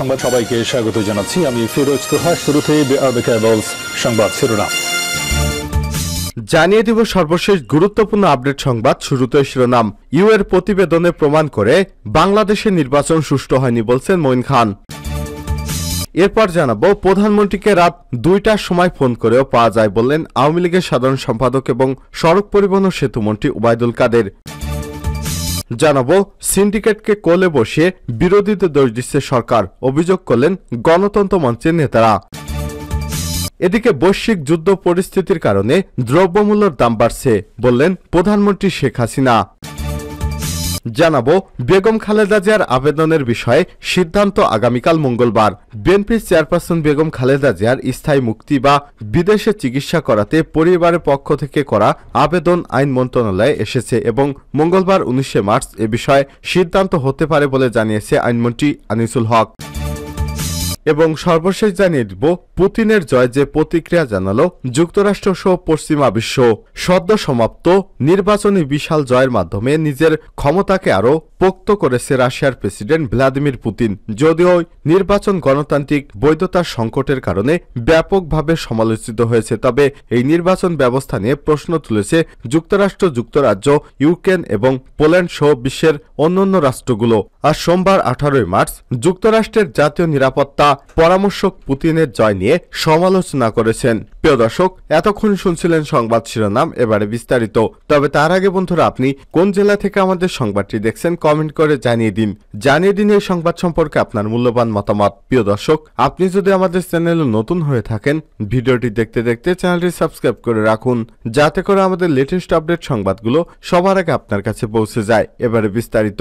সংবাদ সবাইকে স্বাগত জানাচ্ছি আমি ফিরোজ তোহা শুরুতে সংবাদ শিরোনাম জানিয়ে দিব সর্বশেষ গুরুত্বপূর্ণ আপডেট সংবাদ শুরুতে শিরোনাম ইউ এর প্রতিবেদনে প্রমাণ করে বাংলাদেশের নির্বাচন সুষ্ঠু হয়নি বলছেন মঈন খান এরপর জানাব প্রধানমন্ত্রীকে রাত দুইটার সময় ফোন করেও পাওয়া যায় বললেন আওয়ামী লীগের সাধারণ সম্পাদক এবং সড়ক পরিবহন সেতুমন্ত্রী ওবায়দুল কাদের জানাবো সিন্ডিকেটকে কোলে বসিয়ে বিরোধীদের দোষ দিচ্ছে সরকার অভিযোগ করলেন গণতন্ত্র মঞ্চের নেতারা এদিকে বৈশ্বিক যুদ্ধ পরিস্থিতির কারণে দ্রব্যমূল্যর দাম বাড়ছে বললেন প্রধানমন্ত্রী শেখ হাসিনা জানাবো বেগম খালেদা জিয়ার আবেদনের বিষয়ে সিদ্ধান্ত আগামীকাল মঙ্গলবার বিএনপির চেয়ারপারসন বেগম খালেদা জিয়ার স্থায়ী মুক্তি বা বিদেশে চিকিৎসা করাতে পরিবারের পক্ষ থেকে করা আবেদন আইন মন্ত্রণালয়ে এসেছে এবং মঙ্গলবার উনিশে মার্চ এ বিষয়ে সিদ্ধান্ত হতে পারে বলে জানিয়েছে আইনমন্ত্রী আনিসুল হক এবং সর্বশেষ জানিয়ে দিব পুতিনের জয় যে প্রতিক্রিয়া জানালো যুক্তরাষ্ট্র সহ পশ্চিমা বিশ্ব সদ্য সমাপ্ত নির্বাচনী বিশাল জয়ের মাধ্যমে নিজের ক্ষমতাকে আরও পোক্ত করেছে রাশিয়ার প্রেসিডেন্ট ভ্লাদিমির পুতিন যদিও নির্বাচন গণতান্ত্রিক বৈধতার সংকটের কারণে ব্যাপকভাবে সমালোচিত হয়েছে তবে এই নির্বাচন ব্যবস্থা নিয়ে প্রশ্ন তুলেছে যুক্তরাষ্ট্র যুক্তরাজ্য ইউক্রেন এবং পোল্যান্ড সহ বিশ্বের অন্যান্য রাষ্ট্রগুলো আর সোমবার আঠারোই মার্চ যুক্তরাষ্ট্রের জাতীয় নিরাপত্তা পরামর্শক পুতিনের জয় নিয়ে সমালোচনা করেছেন প্রিয় দর্শক এতক্ষণ শুনছিলেন সংবাদ শিরোনাম এবারে বিস্তারিত তবে তার আগে বন্ধুরা আপনি কোন জেলা থেকে আমাদের সংবাদটি দেখছেন কমেন্ট করে জানিয়ে দিন জানিয়ে দিন এই সংবাদ সম্পর্কে আপনার মূল্যবান মতামত প্রিয় দর্শক আপনি যদি আমাদের চ্যানেলে নতুন হয়ে থাকেন ভিডিওটি দেখতে দেখতে চ্যানেলটি সাবস্ক্রাইব করে রাখুন যাতে করে আমাদের লেটেস্ট আপডেট সংবাদগুলো সবার আগে আপনার কাছে পৌঁছে যায় এবারে বিস্তারিত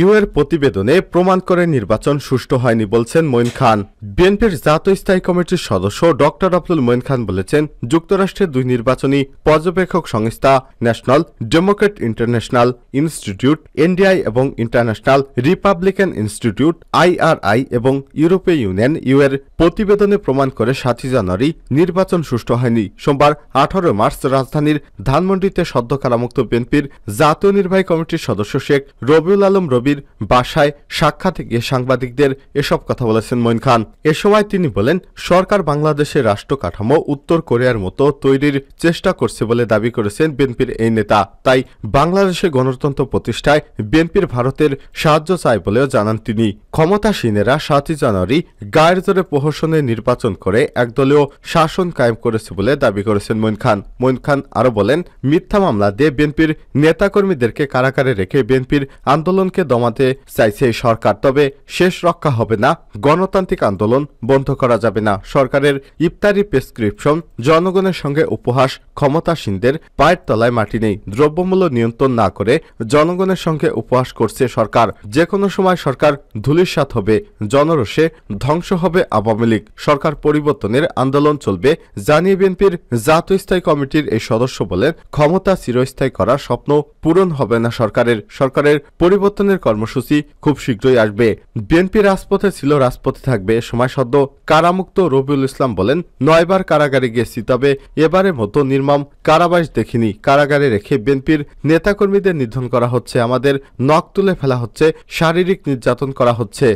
ইউএর প্রতিবেদনে প্রমাণ করে নির্বাচন সুষ্ঠু হয়নি বলছেন মইন খান বিএনপির জাতীয় স্থায়ী কমিটির সদস্য ডক্টর আব্দুল মইন খান বলেছেন যুক্তরাষ্ট্রের দুই নির্বাচনী পর্যবেক্ষক সংস্থা National Democrat International Institute NDI এবং ইন্টারন্যাশনাল রিপাবলিকান ইনস্টিটিউট আইআরআই এবং ইউরোপীয় ইউনিয়ন ইউএর প্রতিবেদনে প্রমাণ করে সাতই জানুয়ারি নির্বাচন সুষ্ঠু হয়নি সোমবার আঠারো মার্চ রাজধানীর ধানমন্ডিতে সদ্য কারামুক্ত বিএনপির জাতীয় নির্বাহী কমিটির সদস্য শেখ রবিউল আলম নবীর বাসায় সাক্ষাৎ গিয়ে সাংবাদিকদের এসব কথা বলেছেন মঈন খান এ সময় তিনি বলেন সরকার বাংলাদেশের রাষ্ট্র কাঠামো উত্তর কোরিয়ার মতো তৈরির চেষ্টা করছে বলে দাবি করেছেন বিএনপির এই নেতা তাই বাংলাদেশে গণতন্ত্র প্রতিষ্ঠায় বিএনপির ভারতের সাহায্য চায় বলেও জানান তিনি ক্ষমতাসীনেরা সাতই জানুয়ারি গায়ের জোরে প্রহসনে নির্বাচন করে একদলীয় শাসন কায়েম করেছে বলে দাবি করেছেন মঈন খান মঈন খান আরও বলেন মিথ্যা মামলা দিয়ে বিএনপির নেতাকর্মীদেরকে কারাকারে রেখে বিএনপির আন্দোলনকে দমাতে চাইছে সরকার তবে শেষ রক্ষা হবে না গণতান্ত্রিক আন্দোলন বন্ধ করা যাবে না সরকারের ইফতারি প্রেসক্রিপশন জনগণের সঙ্গে উপহাস ক্ষমতাসীনদের পায়ের তলায় মাটি নেই দ্রব্যমূল্য নিয়ন্ত্রণ না করে জনগণের সঙ্গে উপহাস করছে সরকার যে কোনো সময় সরকার ধুলিসাৎ হবে জনরসে ধ্বংস হবে আওয়ামী লীগ সরকার পরিবর্তনের আন্দোলন চলবে জানিয়ে বিএনপির জাতীয় কমিটির এই সদস্য বলেন ক্ষমতা চিরস্থায়ী করার স্বপ্ন পূরণ হবে না সরকারের সরকারের পরিবর্তনের বৈঠকের কর্মসূচি খুব শীঘ্রই আসবে বিএনপি রাজপথে ছিল রাজপথে থাকবে সময় সদ্য কারামুক্ত রবিউল ইসলাম বলেন নয়বার কারাগারে গেছি তবে এবারে মতো নির্মম কারাবাস দেখিনি কারাগারে রেখে বিএনপির নেতাকর্মীদের নিধন করা হচ্ছে আমাদের নখ তুলে ফেলা হচ্ছে শারীরিক নির্যাতন করা হচ্ছে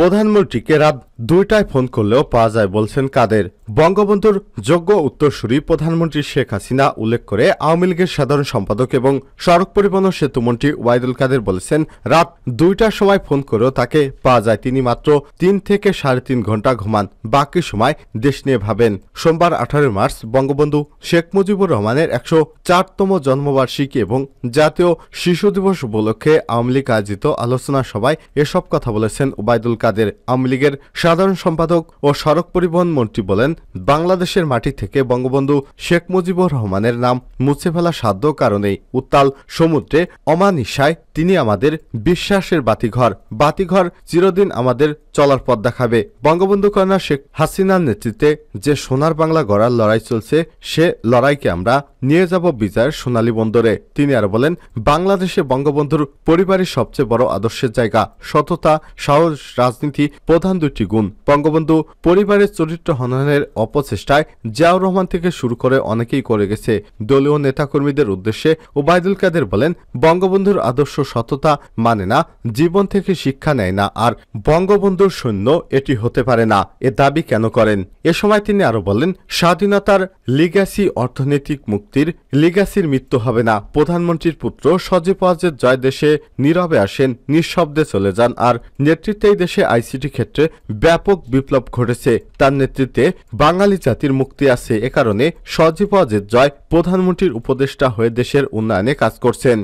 প্রধানমন্ত্রীকে রাত দুইটায় ফোন করলেও পাওয়া যায় বলছেন কাদের বঙ্গবন্ধুর যোগ্য উত্তরসূরি প্রধানমন্ত্রী শেখ হাসিনা উল্লেখ করে আওয়ামী লীগের সাধারণ সম্পাদক এবং সড়ক পরিবহন সেতুমন্ত্রী ওয়াইদুল কাদের বলেছেন রাত দুইটার সময় ফোন করেও তাকে পাওয়া যায় তিনি মাত্র তিন থেকে সাড়ে তিন ঘন্টা ঘুমান বাকি সময় দেশ নিয়ে ভাবেন সোমবার আঠারো মার্চ বঙ্গবন্ধু শেখ মুজিবুর রহমানের একশো চারতম জন্মবার্ষিকী এবং জাতীয় শিশু দিবস উপলক্ষে আওয়ামী লীগ আয়োজিত আলোচনা সভায় এসব কথা বলেছেন ওবায়দুল কাদের কাদের লীগের সাধারণ সম্পাদক ও সড়ক পরিবহন মন্ত্রী বলেন বাংলাদেশের মাটি থেকে বঙ্গবন্ধু শেখ মুজিবুর রহমানের নাম মুছে ফেলা সাধ্য কারণেই উত্তাল সমুদ্রে অমানিশায় তিনি আমাদের বিশ্বাসের বাতিঘর বাতিঘর চিরদিন আমাদের চলার পথ দেখাবে বঙ্গবন্ধু কন্যা শেখ হাসিনার নেতৃত্বে যে সোনার বাংলা গড়ার লড়াই চলছে সে লড়াইকে আমরা নিয়ে যাব বিজয়ের সোনালী বন্দরে তিনি আর বলেন বাংলাদেশে বঙ্গবন্ধুর পরিবারের সবচেয়ে বড় আদর্শের জায়গা সততা সাহস রাজনীতি প্রধান দুটি গুণ বঙ্গবন্ধু পরিবারের চরিত্র হননের অপচেষ্টায় জিয়াউর রহমান থেকে শুরু করে অনেকেই করে গেছে দলীয় নেতাকর্মীদের উদ্দেশ্যে ওবায়দুল কাদের বলেন বঙ্গবন্ধুর আদর্শ সততা মানে না জীবন থেকে শিক্ষা নেয় না আর বঙ্গবন্ধুর সৈন্য এটি হতে পারে না এ দাবি কেন করেন এ সময় তিনি আরো বলেন স্বাধীনতার লিগ্যাসি অর্থনৈতিক মুক্তি মুক্তির লিগাসির মৃত্যু হবে না প্রধানমন্ত্রীর পুত্র সজীব ওয়াজেদ জয় দেশে নীরবে আসেন নিঃশব্দে চলে যান আর নেতৃত্বেই দেশে আইসিটি ক্ষেত্রে ব্যাপক বিপ্লব ঘটেছে তার নেতৃত্বে বাঙালি জাতির মুক্তি আছে এ কারণে সজীব ওয়াজেদ জয় প্রধানমন্ত্রীর উপদেষ্টা হয়ে দেশের উন্নয়নে কাজ করছেন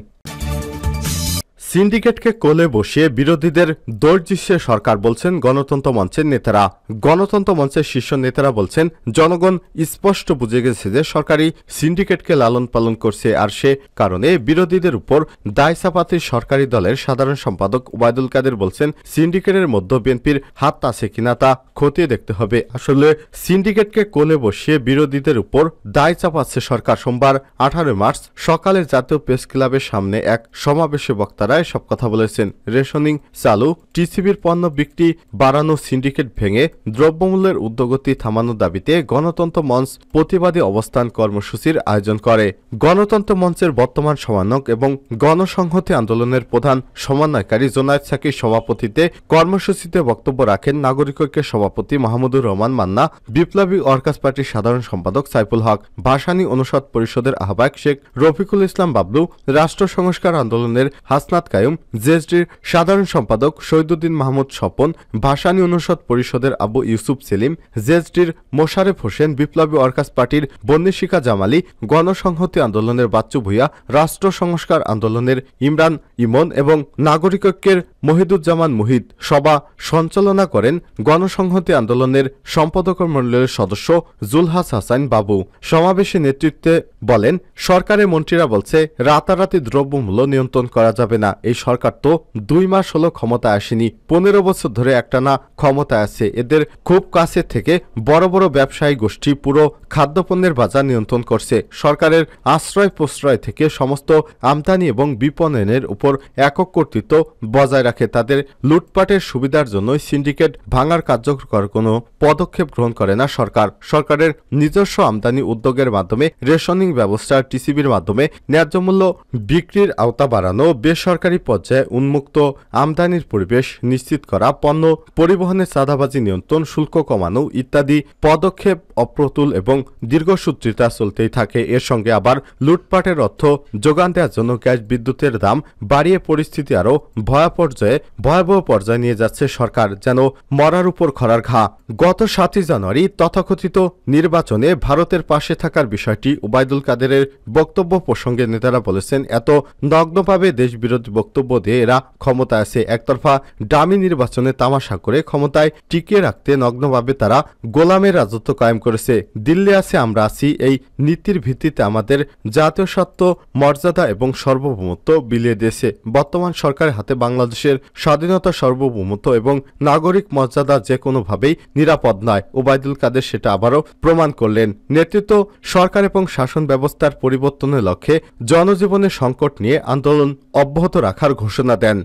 সিন্ডিকেটকে কোলে বসিয়ে বিরোধীদের দর্জিসে সরকার বলছেন গণতন্ত্র মঞ্চের নেতারা গণতন্ত্র মঞ্চের শীর্ষ নেতারা বলছেন জনগণ স্পষ্ট বুঝে গেছে যে সরকারি সিন্ডিকেটকে লালন পালন করছে আর সে কারণে বিরোধীদের উপর দায় চাপাতে সরকারি দলের সাধারণ সম্পাদক ওবায়দুল কাদের বলছেন সিন্ডিকেটের মধ্যে বিএনপির হাত আছে কিনা তা খতিয়ে দেখতে হবে আসলে সিন্ডিকেটকে কোলে বসিয়ে বিরোধীদের উপর দায় চাপাচ্ছে সরকার সোমবার আঠারো মার্চ সকালে জাতীয় প্রেস ক্লাবের সামনে এক সমাবেশে বক্তারা ভাষায় সব কথা বলেছেন রেশনিং চালু টিসিবির পণ্য বিক্রি বাড়ানো সিন্ডিকেট ভেঙে দ্রব্যমূল্যের উদ্যোগতি থামানোর দাবিতে গণতন্ত্র মঞ্চ প্রতিবাদী অবস্থান কর্মসূচির আয়োজন করে গণতন্ত্র মঞ্চের বর্তমান সমানক এবং গণসংহতি আন্দোলনের প্রধান সমন্বয়কারী জোনায়দ সাকির সভাপতিতে কর্মসূচিতে বক্তব্য রাখেন নাগরিক ঐক্যের সভাপতি মাহমুদুর রহমান মান্না বিপ্লবী অর্কাস পার্টির সাধারণ সম্পাদক সাইফুল হক ভাসানী অনুষদ পরিষদের আহ্বায়ক শেখ রফিকুল ইসলাম বাবলু রাষ্ট্র সংস্কার আন্দোলনের হাসনাত কায়ুম জেএসডির সাধারণ সম্পাদক শহীদুদ্দিন মাহমুদ স্বপন ভাসানী অনুষদ পরিষদের আবু ইউসুফ সেলিম জেএসডির মোশারেফ হোসেন বিপ্লবী অর্কাস পার্টির বন্দিশিকা জামালি গণসংহতি আন্দোলনের বাচ্চু ভূয়া রাষ্ট্র সংস্কার আন্দোলনের ইমরান ইমন এবং নাগরিকের মহিদুজ্জামান মুহিদ সভা সঞ্চালনা করেন গণসংহতি আন্দোলনের সম্পাদক মণ্ডলের সদস্য জুলহাস হাসান বাবু সমাবেশে নেতৃত্বে বলেন সরকারের মন্ত্রীরা বলছে রাতারাতি দ্রব্যমূল্য নিয়ন্ত্রণ করা যাবে না এই সরকার তো দুই মাস হলো ক্ষমতা আসেনি পনেরো বছর ধরে একটা না ক্ষমতা আছে এদের খুব কাছে থেকে বড় বড় ব্যবসায়ী গোষ্ঠী পুরো খাদ্যপণ্যের বাজার নিয়ন্ত্রণ করছে সরকারের আশ্রয় প্রশ্রয় থেকে সমস্ত আমদানি এবং বিপণনের উপর একক কর্তৃত্ব বজায় রাখে তাদের লুটপাটের সুবিধার জন্য সিন্ডিকেট ভাঙার কার্যকর কোনো পদক্ষেপ গ্রহণ করে না সরকার সরকারের নিজস্ব আমদানি উদ্যোগের মাধ্যমে রেশনিং ব্যবস্থা টিসিবির মাধ্যমে ন্যায্যমূল্য বিক্রির আওতা বাড়ানো বেসরকারি সরকারি পর্যায়ে উন্মুক্ত আমদানির পরিবেশ নিশ্চিত করা পণ্য পরিবহনে চাঁদাবাজি নিয়ন্ত্রণ শুল্ক কমানো ইত্যাদি পদক্ষেপ অপ্রতুল এবং দীর্ঘসূত্রিতা চলতেই থাকে এর সঙ্গে আবার লুটপাটের অর্থ যোগান দেওয়ার জন্য গ্যাস বিদ্যুতের দাম বাড়িয়ে পরিস্থিতি আরও ভয়া পর্যায়ে ভয়াবহ পর্যায়ে নিয়ে যাচ্ছে সরকার যেন মরার উপর খরার ঘা গত সাতই জানুয়ারি তথাকথিত নির্বাচনে ভারতের পাশে থাকার বিষয়টি ওবায়দুল কাদেরের বক্তব্য প্রসঙ্গে নেতারা বলেছেন এত নগ্নভাবে দেশবিরোধী বক্তব্য দিয়ে এরা ক্ষমতায় আছে একতরফা ডামি নির্বাচনে তামাশা করে ক্ষমতায় টিকিয়ে রাখতে নগ্নভাবে তারা গোলামের রাজত্ব কায়েম করেছে দিল্লি আছে আমরা আছি এই নীতির ভিত্তিতে আমাদের জাতীয় স্বার্থ মর্যাদা এবং সার্বভৌমত্ব বিলিয়ে দিয়েছে বর্তমান সরকারের হাতে বাংলাদেশের স্বাধীনতা সার্বভৌমত্ব এবং নাগরিক মর্যাদা যে কোনোভাবেই নিরাপদ নয় ওবায়দুল কাদের সেটা আবারও প্রমাণ করলেন নেতৃত্ব সরকার এবং শাসন ব্যবস্থার পরিবর্তনের লক্ষ্যে জনজীবনের সংকট নিয়ে আন্দোলন অব্যাহত রাখার ঘোষণা দেন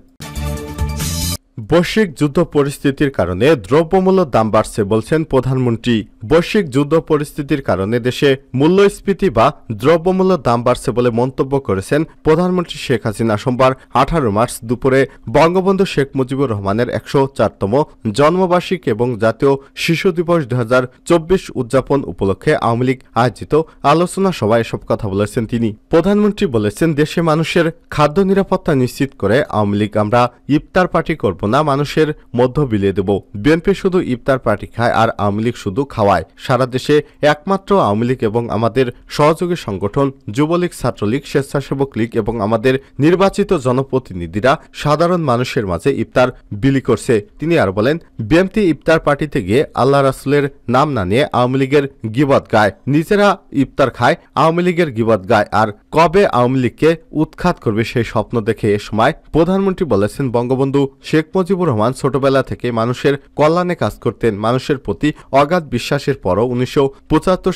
বৈশ্বিক যুদ্ধ পরিস্থিতির কারণে দ্রব্যমূল্য দাম বাড়ছে বলছেন প্রধানমন্ত্রী বৈশ্বিক যুদ্ধ পরিস্থিতির কারণে দেশে মূল্যস্ফীতি বা দ্রব্যমূল্য দাম বাড়ছে বলে মন্তব্য করেছেন প্রধানমন্ত্রী শেখ হাসিনা সোমবার আঠারো মার্চ দুপুরে বঙ্গবন্ধু শেখ মুজিবুর রহমানের একশো চারতম জন্মবার্ষিক এবং জাতীয় শিশু দিবস দু উদযাপন উপলক্ষে আওয়ামী লীগ আয়োজিত আলোচনা সভায় এসব কথা বলেছেন তিনি প্রধানমন্ত্রী বলেছেন দেশে মানুষের খাদ্য নিরাপত্তা নিশ্চিত করে আওয়ামী লীগ আমরা ইফতার পার্টি করব না মানুষের মধ্য বিলিয়ে দেব বিএনপি শুধু ইফতার পার্টি খায় আর আওয়ামী লীগ শুধু খাওয়ায় সারা দেশে একমাত্র আওয়ামী লীগ এবং আমাদের সহযোগী সংগঠন যুবলীগ ছাত্রলীগ স্বেচ্ছাসেবক লীগ এবং আমাদের নির্বাচিত জনপ্রতিনিধিরা সাধারণ মানুষের মাঝে ইফতার বিলি করছে তিনি আর বলেন বিএনপি ইফতার পার্টিতে গিয়ে আল্লাহ রাসুলের নাম না নিয়ে আওয়ামী লীগের গিবাদ গায় নিজেরা ইফতার খায় আওয়ামী লীগের গিবাদ গায় আর কবে আওয়ামী লীগকে উৎখাত করবে সেই স্বপ্ন দেখে এ সময় প্রধানমন্ত্রী বলেছেন বঙ্গবন্ধু শেখ মুজিবুর রহমান ছোটবেলা থেকে মানুষের কল্যাণে কাজ করতেন মানুষের প্রতি অগাধ বিশ্বাসের পরও উনিশশো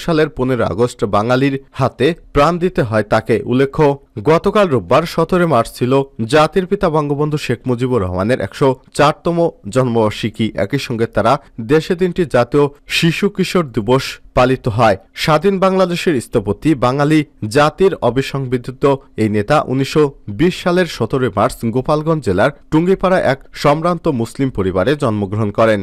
সালের পনেরো আগস্ট বাঙালির হাতে প্রাণ দিতে হয় তাকে উল্লেখ্য গতকাল রোববার সতেরো মার্চ ছিল জাতির পিতা বঙ্গবন্ধু শেখ মুজিবুর রহমানের একশো চারতম জন্মবার্ষিকী একই সঙ্গে তারা দেশে তিনটি জাতীয় শিশু কিশোর দিবস পালিত হয় স্বাধীন বাংলাদেশের স্থপতি বাঙালি জাতির অবিসংবিধিত এই নেতা উনিশশো সালের সতেরোই মার্চ গোপালগঞ্জ জেলার টুঙ্গিপাড়া এক সম্ভ্রান্ত মুসলিম পরিবারে জন্মগ্রহণ করেন